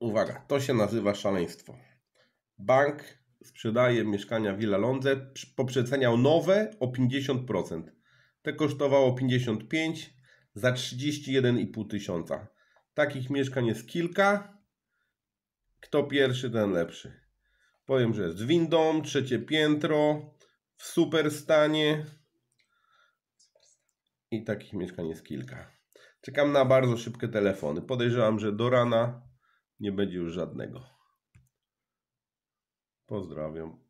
Uwaga, to się nazywa szaleństwo. Bank sprzedaje mieszkania Villa Londze, poprzeceniał nowe o 50%. Te kosztowało 55 za 31,5 tysiąca. Takich mieszkań jest kilka. Kto pierwszy, ten lepszy. Powiem, że jest windą, trzecie piętro, w super stanie. I takich mieszkań jest kilka. Czekam na bardzo szybkie telefony. Podejrzewam, że do rana nie będzie już żadnego. Pozdrawiam.